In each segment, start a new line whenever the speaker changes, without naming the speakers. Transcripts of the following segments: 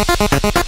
Thank you.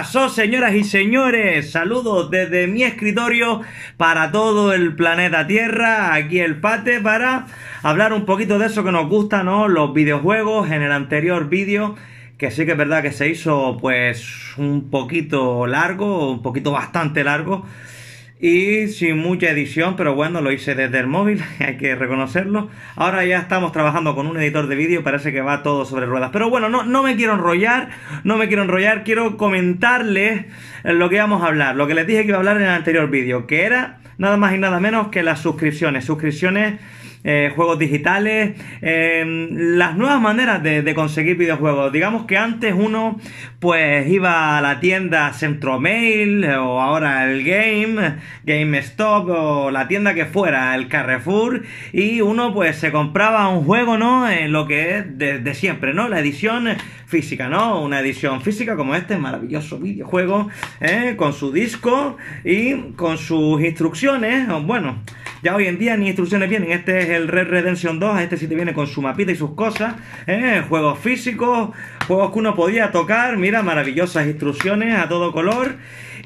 pasó, señoras y señores? Saludos desde mi escritorio para todo el planeta Tierra, aquí el Pate, para hablar un poquito de eso que nos gustan ¿no? Los videojuegos. En el anterior vídeo, que sí que es verdad que se hizo pues un poquito largo, un poquito bastante largo y sin mucha edición, pero bueno, lo hice desde el móvil, hay que reconocerlo. Ahora ya estamos trabajando con un editor de vídeo, parece que va todo sobre ruedas. Pero bueno, no, no me quiero enrollar, no me quiero enrollar, quiero comentarles lo que vamos a hablar, lo que les dije que iba a hablar en el anterior vídeo, que era nada más y nada menos que las suscripciones. Suscripciones eh, juegos digitales, em, las nuevas maneras de, conseguir videojuegos. Digamos que antes uno pues iba a la tienda mail eh, o ahora el Game, GameStop o la tienda que fuera, el Carrefour, y uno pues se compraba un juego, ¿no? En lo que es de, siempre, ¿no? La edición física, ¿no? Una edición física como este maravilloso videojuego, eh, con su disco y con sus instrucciones, bueno, ya hoy en día ni instrucciones vienen. Este es el Red Redemption 2. Este sí te viene con su mapita y sus cosas. ¿eh? Juegos físicos, juegos que uno podía tocar. Mira, maravillosas instrucciones a todo color.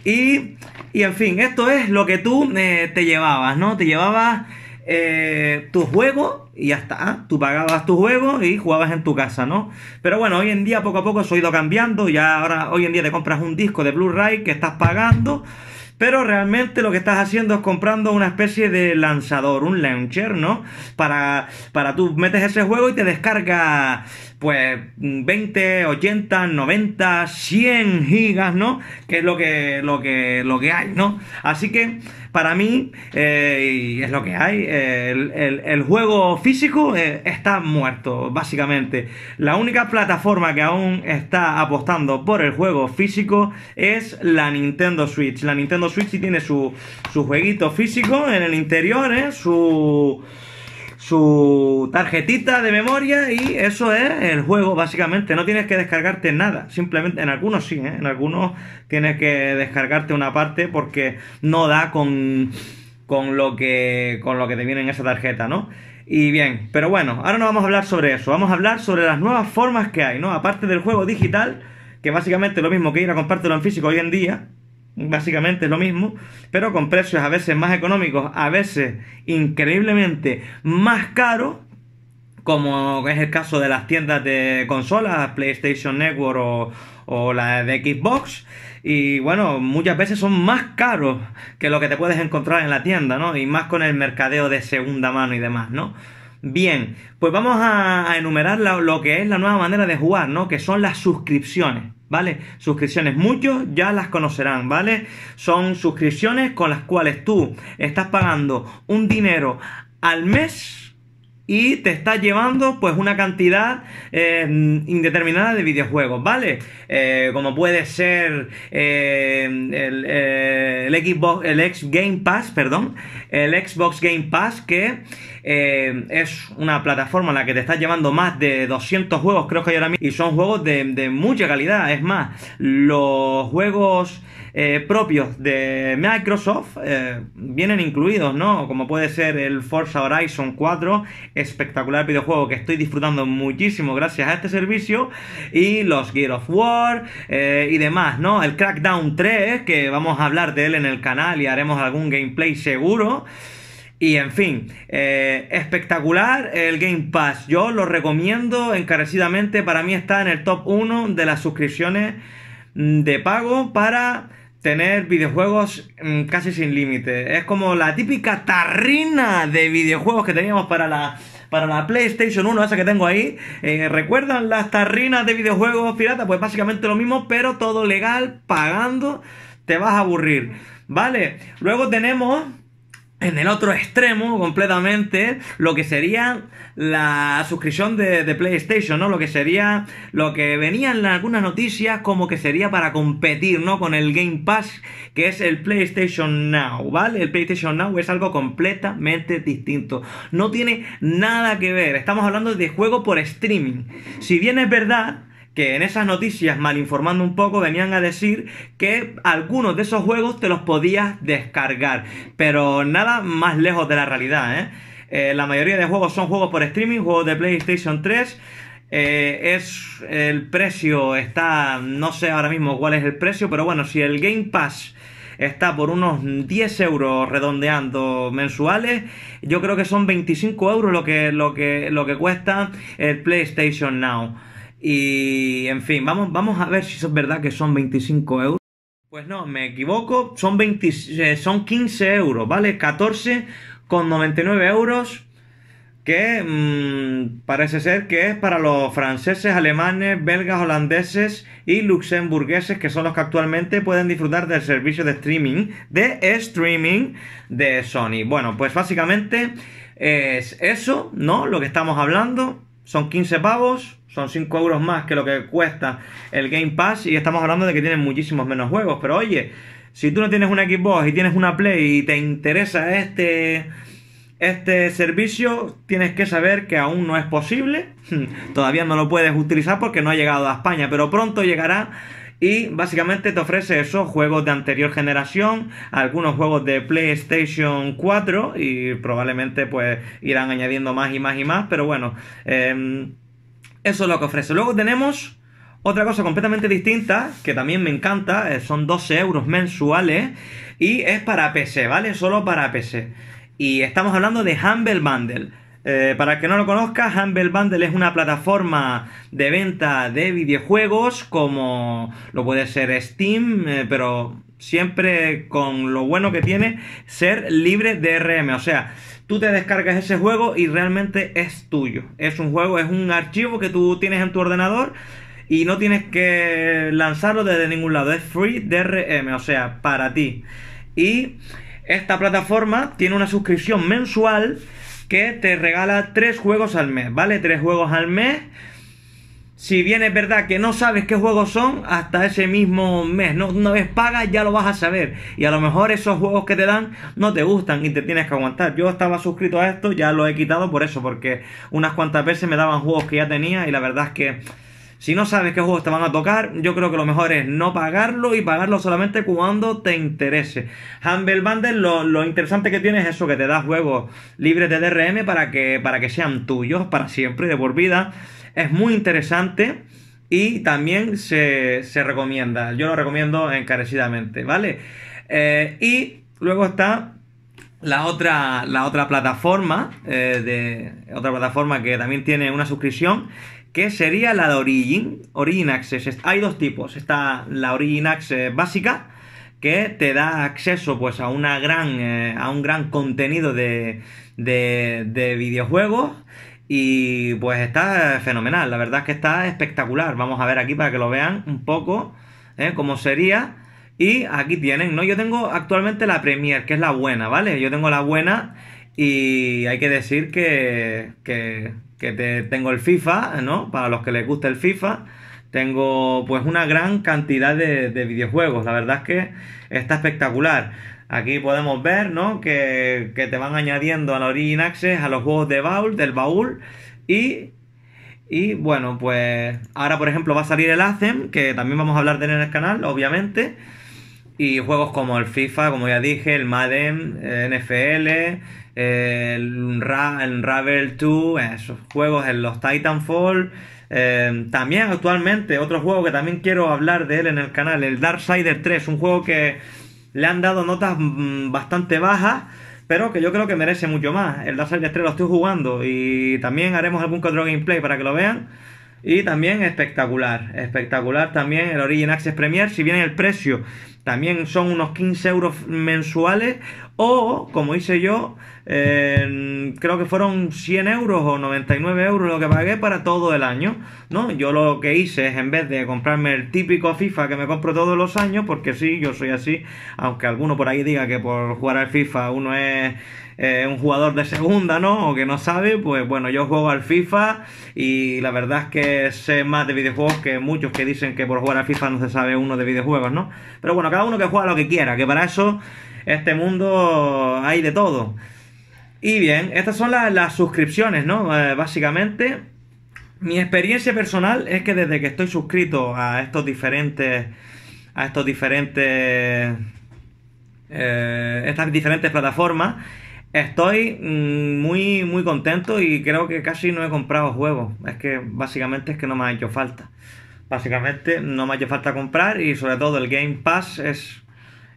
Y, y en fin, esto es lo que tú eh, te llevabas, ¿no? Te llevabas eh, tus juegos y ya está. Tú pagabas tu juego y jugabas en tu casa, ¿no? Pero bueno, hoy en día poco a poco eso ha ido cambiando. Ya ahora, hoy en día te compras un disco de Blu-ray que estás pagando. Pero realmente lo que estás haciendo es comprando una especie de lanzador, un launcher, ¿no? Para, para tú metes ese juego y te descarga pues 20, 80, 90, 100 gigas, ¿no? Que es lo que, lo que, lo que hay, ¿no? Así que para mí eh, es lo que hay. El, juego físico eh, está muerto, básicamente. La única plataforma que aún está apostando por el juego físico es la Nintendo Switch. La Nintendo Switch tiene su, su jueguito físico en el interior, ¿eh? Su su tarjetita de memoria y eso es el juego básicamente. No tienes que descargarte nada. Simplemente en algunos sí, ¿eh? en algunos tienes que descargarte una parte porque no da con, con, lo que, con lo que te viene en esa tarjeta, ¿no? Y bien, pero bueno, ahora no vamos a hablar sobre eso. Vamos a hablar sobre las nuevas formas que hay, ¿no? Aparte del juego digital, que básicamente es lo mismo que ir a compartirlo en físico hoy en día, básicamente lo mismo, pero con precios a veces más económicos, a veces increíblemente más caros, como es el caso de las tiendas de consolas, PlayStation Network o, la de Xbox. Y bueno, muchas veces son más caros que lo que te puedes encontrar en la tienda, ¿no? Y más con el mercadeo de segunda mano y demás, ¿no? Bien, pues vamos a, enumerar lo, lo que es la nueva manera de jugar, ¿no? Que son las suscripciones. ¿vale? Suscripciones, muchos ya las conocerán, ¿vale? Son suscripciones con las cuales tú estás pagando un dinero al mes y te está llevando pues una cantidad eh, indeterminada de videojuegos, ¿vale? Eh, como puede ser eh, el, Xbox, el Game Pass, perdón, el Xbox Game Pass que es una plataforma en la que te estás llevando más de 200 juegos, creo que hay ahora mismo, y son juegos de, de mucha calidad, es más, los juegos... Eh, propios de Microsoft eh, vienen incluidos, ¿no? Como puede ser el Forza Horizon 4, espectacular videojuego que estoy disfrutando muchísimo gracias a este servicio, y los Gear of War eh, y demás, ¿no? El Crackdown 3, que vamos a hablar de él en el canal y haremos algún gameplay seguro. Y en fin, espectacular el Game Pass. Yo lo recomiendo encarecidamente. Para mí está en el top 1 de las suscripciones de pago para tener videojuegos mm, casi sin límite. Es como la típica tarrina de videojuegos que teníamos para la, para la PlayStation 1, esa que tengo ahí. Eh, ¿Recuerdan las tarrinas de videojuegos pirata? Pues básicamente lo mismo, pero todo legal, pagando, te vas a aburrir. Vale, luego tenemos en el otro extremo completamente lo que sería la suscripción de, PlayStation, ¿no? Lo que sería, lo que venían en algunas noticias como que sería para competir, ¿no? Con el Game Pass, que es el PlayStation Now, ¿vale? El PlayStation Now es algo completamente distinto. No tiene nada que ver. Estamos hablando de juego por streaming. Si bien es verdad que en esas noticias, mal informando un poco, venían a decir que algunos de esos juegos te los podías descargar. Pero nada más lejos de la realidad, ¿eh? eh la mayoría de juegos son juegos por streaming, juegos de PlayStation 3. Eh, es el precio está no sé ahora mismo cuál es el precio pero bueno si el Game Pass está por unos 10 euros redondeando mensuales. Yo creo que son 25 euros lo que, lo que, lo que cuesta el PlayStation Now. Y en fin, vamos, vamos a ver si es verdad que son 25 euros. Pues no, me equivoco, son, eh, son 15 euros, ¿vale? 14,99 euros que mm, parece ser que es para los franceses, alemanes, belgas, holandeses y luxemburgueses, que son los que actualmente pueden disfrutar del servicio de streaming, de streaming de Sony. Bueno, pues básicamente es eso, ¿no? Lo que estamos hablando, son 15 pavos, son 5 euros más que lo que cuesta el Game Pass y estamos hablando de que tienen muchísimos menos juegos. Pero oye, si tú no tienes una Xbox y tienes una Play y te interesa este, este servicio, tienes que saber que aún no es posible. Todavía no lo puedes utilizar porque no ha llegado a España, pero pronto llegará y básicamente te ofrece esos juegos de anterior generación, algunos juegos de PlayStation 4 y probablemente pues irán añadiendo más y más y más, pero bueno, em, eso es lo que ofrece. Luego tenemos otra cosa completamente distinta, que también me encanta, eh, son 12 euros mensuales y es para PC, ¿vale? Solo para PC. Y estamos hablando de Humble Bundle. Eh, para el que no lo conozca, Humble Bundle es una plataforma de venta de videojuegos como lo puede ser Steam, eh, pero siempre con lo bueno que tiene ser libre de RM. O sea, tú te descargas ese juego y realmente es tuyo. Es un juego, es un archivo que tú tienes en tu ordenador y no tienes que lanzarlo desde ningún lado. Es free DRM, o sea, para ti. Y esta plataforma tiene una suscripción mensual que te regala tres juegos al mes, ¿vale? Tres juegos al mes si bien es verdad que no sabes qué juegos son hasta ese mismo mes, ¿no? una vez pagas ya lo vas a saber y a lo mejor esos juegos que te dan no te gustan y te tienes que aguantar. Yo estaba suscrito a esto, ya lo he quitado por eso, porque unas cuantas veces me daban juegos que ya tenía y la verdad es que si no sabes qué juegos te van a tocar, yo creo que lo mejor es no pagarlo y pagarlo solamente cuando te interese. Humble Bundle lo, interesante que tiene es eso, que te da juegos libres de DRM para que, para que sean tuyos para siempre de por vida es muy interesante y también se, se recomienda. Yo lo recomiendo encarecidamente, ¿vale? Eh, y luego está la otra, la otra plataforma, eh, de, otra plataforma que también tiene una suscripción, que sería la de Origin, Origin Access. Hay dos tipos, está la Origin Access básica, que te da acceso pues a una gran, eh, a un gran contenido de, de, de videojuegos y pues está fenomenal, la verdad es que está espectacular. Vamos a ver aquí para que lo vean un poco eh, cómo sería. Y aquí tienen, ¿no? Yo tengo actualmente la Premiere, que es la buena, ¿vale? Yo tengo la buena y hay que decir que, que, que te, tengo el FIFA, ¿no? Para los que les gusta el FIFA. Tengo pues una gran cantidad de, videojuegos. La verdad es que está espectacular. Aquí podemos ver, ¿no? Que, que te van añadiendo a la Origin Access, a los juegos de baúl, del baúl. Y, y bueno, pues ahora por ejemplo va a salir el ACEM, que también vamos a hablar de él en el canal, obviamente. Y juegos como el FIFA, como ya dije, el Madden, eh, NFL, el, Ravel 2, eh, esos juegos, en los Titanfall. Eh, también actualmente, otro juego que también quiero hablar de él en el canal, el Darksider 3, un juego que le han dado notas mm, bastante bajas, pero que yo creo que merece mucho más. El Darksider 3 lo estoy jugando y también haremos algún control gameplay para que lo vean. Y también espectacular, espectacular también el Origin Access Premier, si bien el precio también son unos 15 euros mensuales o, como hice yo, eh, creo que fueron 100 euros o 99 euros lo que pagué para todo el año, ¿no? Yo lo que hice es, en vez de comprarme el típico FIFA que me compro todos los años, porque sí, yo soy así, aunque alguno por ahí diga que por jugar al FIFA uno es... Eh, un jugador de segunda, ¿no? O que no sabe, pues bueno, yo juego al FIFA y la verdad es que sé más de videojuegos que muchos que dicen que por jugar al FIFA no se sabe uno de videojuegos, ¿no? Pero bueno, uno que juega lo que quiera, que para eso este mundo hay de todo. Y bien, estas son las suscripciones, ¿no? Eh, básicamente, mi experiencia personal es que desde que estoy suscrito a estos diferentes, a estos diferentes, eh, estas diferentes plataformas, Estoy mm, muy, muy contento y creo que casi no he comprado juegos. Es que básicamente es que no me ha hecho falta. Básicamente no me hace falta comprar y sobre todo el Game Pass es,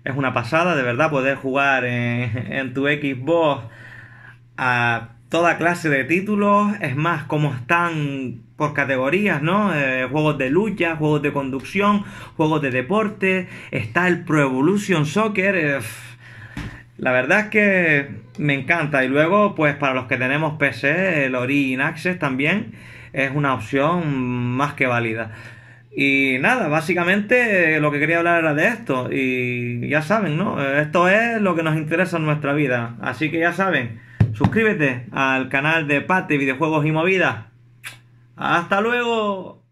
es una pasada, de verdad, poder jugar en, tu Xbox a toda clase de títulos, es más, como están por categorías, ¿no? Eh, juegos de lucha, juegos de conducción, juegos de deporte, está el Pro Evolution Soccer. Eh, la verdad es que me encanta. Y luego, pues para los que tenemos PC, el Origin Access también es una opción más que válida. Y nada, básicamente eh, lo que quería hablar era de esto. Y ya saben, ¿no? Eh, esto es lo que nos interesa en nuestra vida. Así que ya saben, suscríbete al canal de Pate Videojuegos y Movidas. ¡Hasta luego!